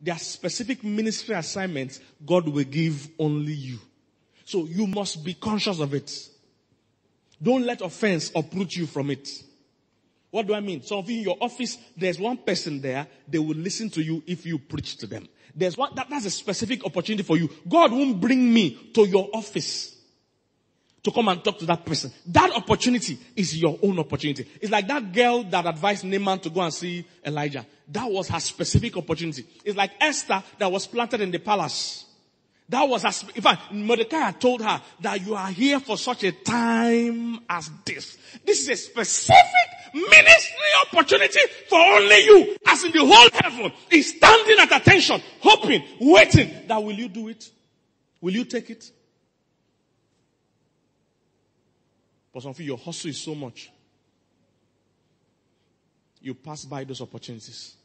There are specific ministry assignments God will give only you. So you must be conscious of it. Don't let offense uproot you from it. What do I mean? Some of you in your office, there's one person there, they will listen to you if you preach to them. There's one, that, that's a specific opportunity for you. God won't bring me to your office to come and talk to that person. That opportunity is your own opportunity. It's like that girl that advised Naaman to go and see Elijah that was her specific opportunity. It's like Esther that was planted in the palace. That was, as, in fact, Mordecai told her that you are here for such a time as this. This is a specific ministry opportunity for only you, as in the whole heaven, is standing at attention, hoping, waiting that will you do it? Will you take it? But some of you, your hustle is so much you pass by those opportunities.